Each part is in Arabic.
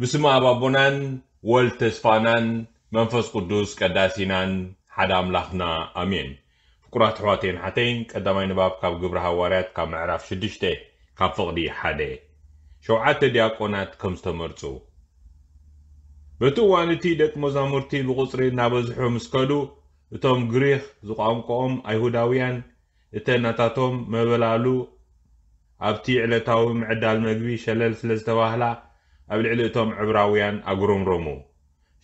ብስም ኣብ ኣቦናን ወልድ ተስፋናን መንፈስ ቅዱስ ቀዳሲናን ሓደ ኣምላኽና ኣሜን ፍቁራት ኣሕዋተይን ሓተይን ቀዳማይ ንባብ ካብ ግብሪ ሃዋርያት ካብ ምዕራፍ 6 ካብ ፍቕዲ ሓደ ሸውዓተ ዲያቆናት ከም ዝተመርፁ በቲ እዋን እቲ ደቂ መዛሙርቲ ብቁፅሪ እናበዝሑ ምስ ከዱ እቶም ግሪክ ዝቋንቋኦም ኣይሁዳውያን እተናታቶም መበላሉ ኣብቲ ዕለታዊ ምዕዳል መግቢ ሸለል ስለ ዝተባህላ ኣብ ልዕሊ እቶም ዕብራውያን ኣጉረምረሙ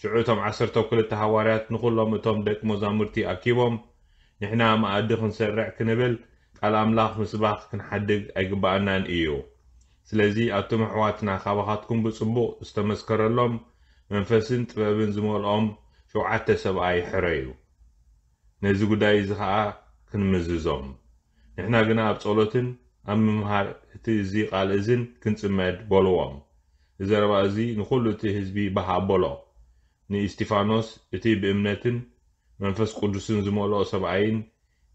ሽዑ እቶም ዓሰርተ ክልተ ሃዋርያት ንኹሎም እቶም ደቂ መዛሙርቲ ኣኪቦም ንሕና መኣዲ ክንሰርዕ ክንብል ቃል ኣምላኽ ምስባኽ ክንሓድግ ኣይግባአናን እዩ ስለዚ ኣብቶም ኣሕዋትና ካባኻትኩም ብፅቡቕ ዝተመስከረሎም መንፈስን ጥበብን ዝመልኦም ሸውዓተ ሰብኣይ ሕረዩ ነዚ ጉዳይ እዚ ከዓ ክንምዝዞም ንሕና ግና ኣብ ጸሎትን ኣብ ምምሃር እቲ እዚ ቓል እዝን ክንጽመድ በልዎም ዘረባ እዚ ንኩሉ እቲ ህዝቢ ባሃበሎ ንእስጢፋኖስ እቲ ብእምነትን መንፈስ ቅዱስን ዝመልኦ ሰብኣይን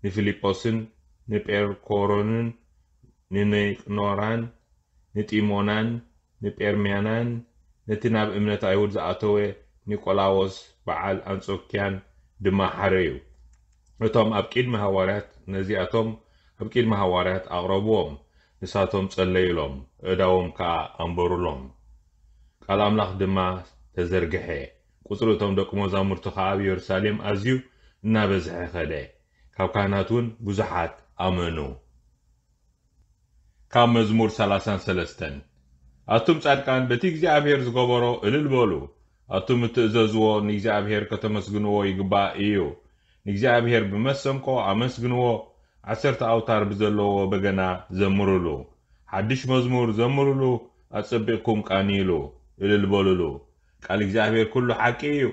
ንፊልጶስን ንጴርኮሮንን ንኒቅኖራን ንጢሞናን ንጴርምያናን ነቲ ናብ እምነት ኣይሁድ ዝኣተወ ኒቆላዎስ በዓል ኣንጾኪያን ድማ ሓረዩ እቶም ኣብ ቅድሚ ሃዋርያት ነዚኣቶም ኣብ ቅድሚ ሃዋርያት ኣቕረብዎም ንሳቶም ጸለዩሎም ዕዳዎም ከዓ ኣንበሩሎም ቃል ኣምላኽ ድማ ተዘርግሐ ቁፅሪ እቶም ደቂ መዛሙርቱ ከዓ ኣብ የሩሳሌም ኣዝዩ እናበዝሐ ኸደ ካብ ካህናት እውን ብዙሓት ኣመኑ ካብ መዝሙር 33 ኣቱም ጻድቃን በቲ እግዚኣብሔር ዝገበሮ እልል በሉ ኣቱም እትእዘዝዎ ንእግዚኣብሔር ከተመስግንዎ ይግባእ እዩ ንእግዚኣብሔር ብመሰምቆ ኣመስግንዎ ዓሰርተ ኣውታር ብዘለዎ በገና ዘምርሉ ሓድሽ መዝሙር ዘምርሉ ኣጸቢቕኩም ቃኒሉ እልል በልሉ ቃል እግዚኣብሔር ኩሉ ሓቂ እዩ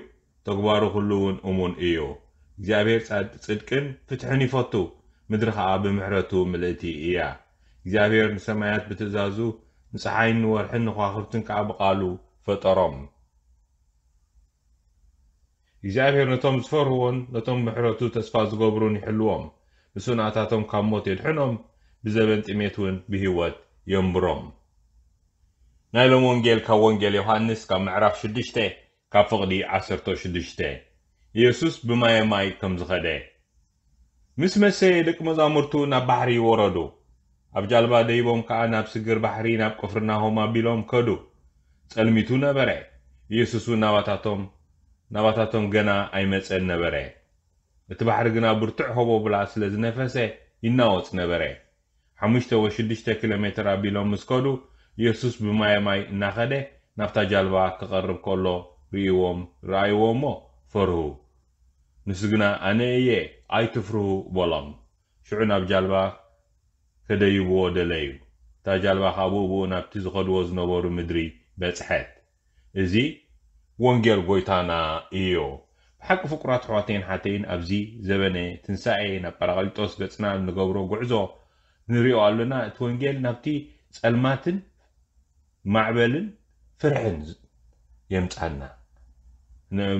ተግባሩ ኩሉ እውን እሙን እዩ እግዚኣብሔር ጽድቅን ፍትሕን ይፈቱ ምድሪ ከዓ ብምሕረቱ ምልእቲ እያ እግዚኣብሔር ንሰማያት ብትእዛዙ ንፀሓይን ንወርሕን ንኸዋኽብትን ከዓ ብቓሉ ፈጠሮም እግዚኣብሔር ነቶም ዝፈርህዎን ነቶም ምሕረቱ ተስፋ ዝገብሩን ይሕልዎም ንሱ ንኣታቶም ካብ ሞት የድሕኖም ብዘበን ጥሜት እውን ብሂወት የንብሮም ናይ ሎም ወንጌል ካብ ወንጌል ዮሃንስ ካብ ምዕራፍ 6 ዱሽተ ካብ ፍቕዲ 16 ዱሽተ ኢየሱስ ብማየ ማይ ከም ዝኸደ ምስ መሰየ ደቂ መዛሙርቱ ናብ ባሕሪ ወረዱ ኣብ ጃልባ ደይቦም ከዓ ናብ ስግር ባሕሪ ናብ ቅፍርናሆም ኣቢሎም ከዱ ጸልሚቱ ነበረ ኢየሱስ እውን ናባታቶም ናባታቶም ገና ኣይመፀን ነበረ እቲ ባሕሪ ግና ብርቱዕ ሆቦ ብላ ስለ ዝነፈሰ ይናወፅ ነበረ ሓሙሽተ ወ 6 ኪሎ ሜትር ኣቢሎም ምስ ከዱ ኢየሱስ ብማያማይ እናኸደ ናብታ ጃልባ ክቐርብ ከሎ ርእይዎም ረኣይዎ እሞ ፈርሁ ንሱ ግና ኣነ እየ ኣይትፍርሁ በሎም ሽዑ ናብ ጃልባ ከደይብዎ ደለዩ እታ ጃልባ ካብኡ ብኡ ናብቲ ዝኸድዎ ዝነበሩ ምድሪ በፅሐት እዚ ወንጌል ጎይታና እዩ ብሓቂ ፍቁራት ኣሕዋተይን ሓተይን ኣብዚ ዘበነ ትንሳኤ ናብ ጳራቀሊጦስ ገፅና እንገብሮ ጉዕዞ ንሪኦ ኣለና እቲ ወንጌል ናብቲ ጸልማትን ማዕበልን ፍርሕን የምፃና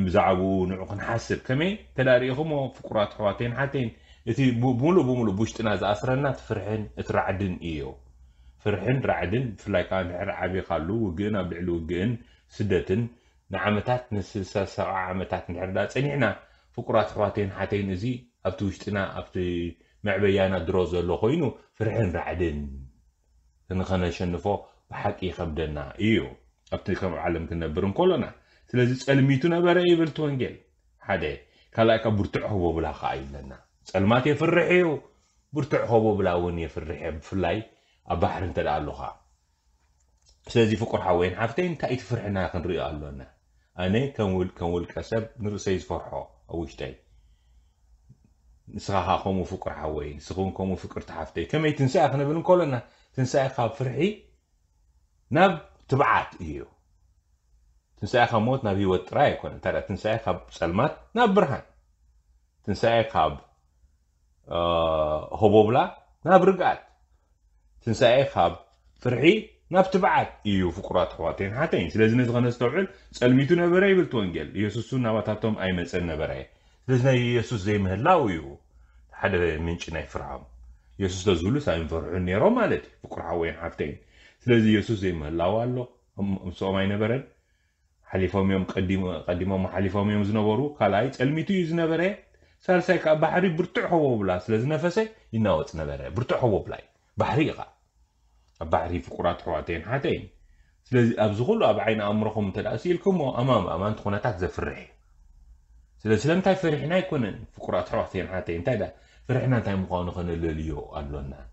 ብዛዕባኡ ንዑ ክንሓስብ ከመይ ተዳሪኢኹሞ ፍቁራት ኣሕዋተይን ሓተይን እቲ ሙሉእ ብሙሉእ ብውሽጥና ዝኣስረና እቲ ፍርሕን እቲ ራዕድን እዮ ፍርሕን ራዕድን ብፍላይ ከዓ ድሕሪ ዓብዪ ካሉ ውግእን ኣብ ልዕሊ ውግእን ስደትን ንዓመታት ንስሳሰቃ ዓመታት ንድሕር ዳ ፀኒዕና ፍቁራት ኣሕዋተይን ሓተይን እዚ ኣብቲ ውሽጥና ኣብቲ መዕበያና ድሮ ዘሎ ኮይኑ ፍርሕን ራዕድን ንኸነሸንፎ بحكي خبدنا ايو ابتدي كم علم كنا برون كلنا سلازي تسأل ميتو نبرا ايبل تونجل حدا كلا اكا برتع هو بلا خايب لنا تسأل ما تفرح ايو برتع هو بلا وين يفرح بفلاي ابحر انت لقالو خا سلازي فقر حوين حفتين تا يتفرحنا كن رئي قالونا انا كنول كنول كسب نرسي فرحو اوشتاي نسخها خمو فقر حوين نسخون خمو فقر تحفتي كم تنسى اخنا بلن كلنا تنسى اخا بفرحي نب تبعات إيو تنساي خا موت نبي وتراي كون ترى تنساي خا سلمات نب برهان تنساي خا ب آه هوبولا نب رقات تنساي خا فرعي نب تبعات إيو فقرات خواتين حتين سلزنا زغنا استوعل سلميتو نبراي بالتونجل يسوسو نباتاتهم أي من سلنا براي سلزنا يسوس زي مهلاو إيو حدا منش نفرعهم يسوس لزولو ساين فرعون رومالتي فقرها وين حافتين سلازي يسوس زي ما الله والله مسوا ما ينبرن حليفهم يوم قديم قديمهم حليفهم يوم زنبرو خلايت علمتو يزنبرة سال سايك بحري برتاح هو بلا سلاز نفسه يناوت نبرة برتاح هو بلاي بحري غا بحري فقرات حواتين حاتين سلازي أبزغلو أب عين أمرهم تلاسيلكم وأمام أمان تخونا تزفرح سلازي لم تفرحنا يكونن فقرات حواتين حاتين تدا فرحنا تاي مقانو خنا لليو قالونا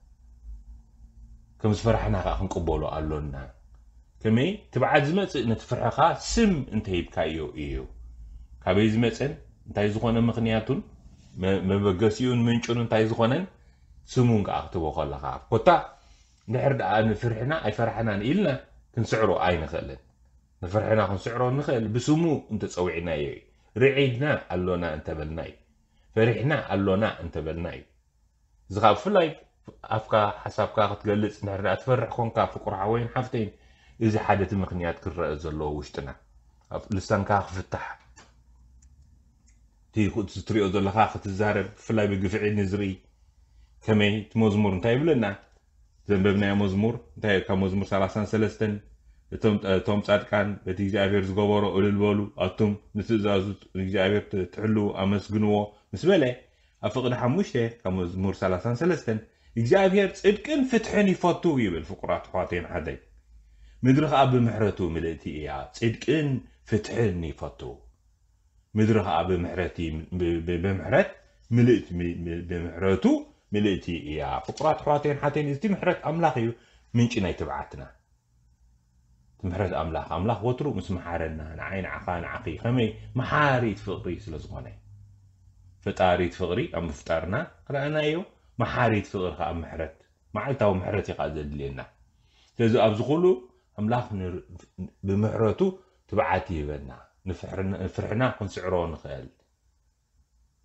كم فرحنا خن قبولو قالونا كمي تبع عزمت نتفرحها سم انتهي بكايو ايو كابي عزمت انت عايز خونا مغنياتون ما ما بقسيون من شون انت عايز خونا سمون كاكتو وخلا خاف كتا نحر دا نفرحنا اي فرحنا نقلنا كنسعرو اي نخل نفرحنا كنسعرو نخل بسمو انت تسوعنا يوي رعيدنا قالونا انت بلناي فرحنا قالونا انت بلناي زغاب فلايك أفكا حسابك تجلس نهر أتفرح خونك فكر عوين حفتين إذا حدث مكنيات كرة زلوا وشتنا لسانك أخفتح تي خود ستري أدر لك في الزارب فلا بقف نزري كمي تمزمور نتايب لنا زنب ابن مزمور نتايب كمزمور سلاسان سلستن تم تم صاد كان بتيجي أبير زغبارة أول البالو أتم نتزازو نيجي أبير تحلو أمس جنوا نسبله أفقد حموشة كمزمور سلاسان سلستن እግዚኣብሔር ጽድቅን ፍትሕን ይፈቱ ይብል ፍቁራት ኣሕዋተይን ሓደይ ምድሪ ከዓ ብምሕረቱ ምልእቲ እያ ጽድቅን ፍትሕን ይፈቱ ምድሪ ከዓ ብምሕረት ምልእቲ ብምሕረቱ ምልእቲ እያ ፍቁራት ኣሕዋተይን ሓተይን እቲ ምሕረት ኣምላኽ እዩ ምንጭ ናይ ትብዓትና ትምሕረት ኣምላኽ ኣምላኽ ወትሩ ምስ መሓረና ንዓይ ንዓኻ ንዓኺ ከመይ መሓሪት ፍቕሪ ስለ ዝኾነ ፈጣሪት ፍቕሪ ኣብ ምፍጣርና ረአናዮ ما حاريت فقر خا محرت ما عالتاو محرت يقعد لينا تزو أبز خلو أملاخ نر... بمحرتو تبعاتي يبنا نفرحنا نفرحنا كون سعرو نخيل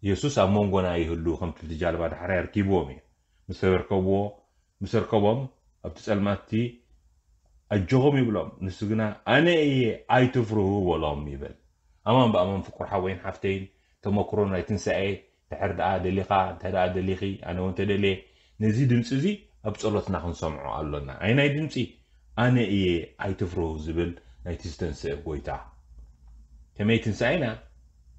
يسوس أمون قونا يهلو خم تلتجال بعد حرا يركيبومي مسير كبو مسير كبوم أبتسأل ماتي أجوهم يبلوم نسقنا أنا إيه أي تفرهو ولوم يبل أمان بأمان فقر حوين حفتين تمو كورونا يتنسى إيه تحرد دليقا تحرد دليقي أنا وأنت دلي نزيد دمسي أبص الله تناخن سمعه الله نا أنا دمسي أنا إيه أي تفرو زبل نيتستنس قويتا كما يتنسى أنا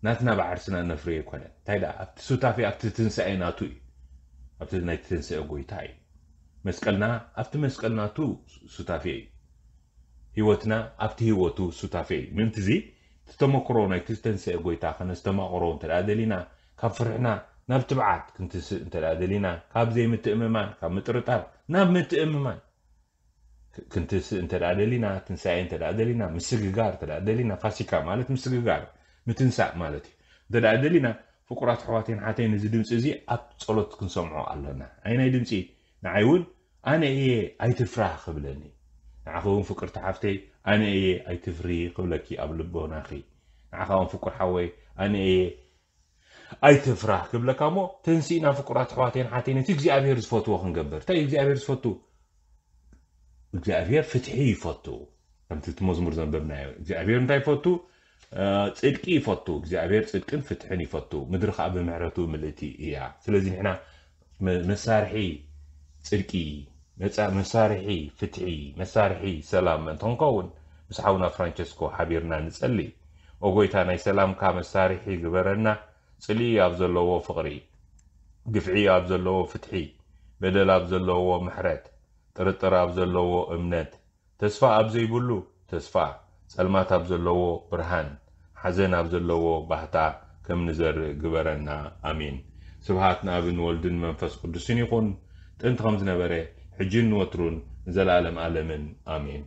ناتنا بعرسنا نفريه كنا تايدا أبتسو تافي أبتتنسى أنا توي أبتس نيتستنس قويتا مسكلنا أبت مسكلنا تو سوتافي هيوتنا أبت هيوتو سوتافي من تزي تتمكرون نيتستنس قويتا خنستمكرون ترى دلينا ካብ ፍርሕና ናብ ትብዓት ክንትስእ እንተደኣ ደሊና ካብ ዘይምትእምማን ካብ ምጥርጣር ናብ ምትእምማን ክንትስእ እንተደኣ ደሊና ትንሳኤ እንተደኣ ደሊና ምስግጋር እንተደኣ ደሊና ፋሲካ ማለት ምስግጋር ምትንሳእ ማለት እዩ እንተደኣ ደሊና ፍቁራት ኣሕዋተይን ሓተይን እዚ ድምፂ እዚ ኣብ ፀሎት ክንሰምዖ ኣለና ዓይናይ ድምፂ ንዓይ እውን ኣነ እየ ኣይትፍራ ክብለኒ ንዓኸ እውን ፍቅርቲ ሓፍተይ ኣነ እየ ኣይትፍሪ ክብለኪ ኣብ ልቦናኺ ንዓኻ እውን ፍቁር ሓወይ ኣነ እየ ኣይትፍራህ ክብለካ እሞ ተንሲእና ፍቁራት ኣሕዋተይን ሓተይን እቲ እግዚኣብሄር ዝፈትዎ ክንገብር እንታይ እግዚኣብሄር ዝፈቱ እግዚኣብሄር ፍትሒ ይፈቱ ከምቲ እቲ መዝሙር ዘንበብናዮ እግዚኣብሄር እንታይ ይፈቱ ፅድቂ ይፈቱ እግዚኣብሄር ፅድቅን ፍትሕን ይፈቱ ምድሪ ከዓ ብምሕረቱ ምልእቲ እያ ስለዚ ንሕና መሳርሒ ፅድቂ መሳርሒ ፍትሒ መሳርሒ ሰላም ምእንተ ክንከውን ምስ ሓውና ፍራንቸስኮ ሓቢርና ንፀሊ ኦጎይታ ናይ ሰላምካ መሳርሒ ግበረና ስልይ ኣብ ዘለዎ ፍቕሪ ግፍዒ ኣብ ዘለዎ ፍትሒ በደል ኣብ ዘለዎ ምሕረት ጥርጥር ኣብ ዘለዎ እምነት ተስፋ ኣብ ዘይብሉ ተስፋ ጸልማት ኣብ ዘለዎ ብርሃን ሓዘን ኣብ ዘለዎ ባህታ ከም ንዘርኢ ግበረና ኣሜን ስብሃት ንኣብን ወልድን መንፈስ ቅዱስን ይኹን ጥንቲ ከም ዝነበረ ሕጂን ንወትሩን ንዘለኣለም ኣለምን ኣሜን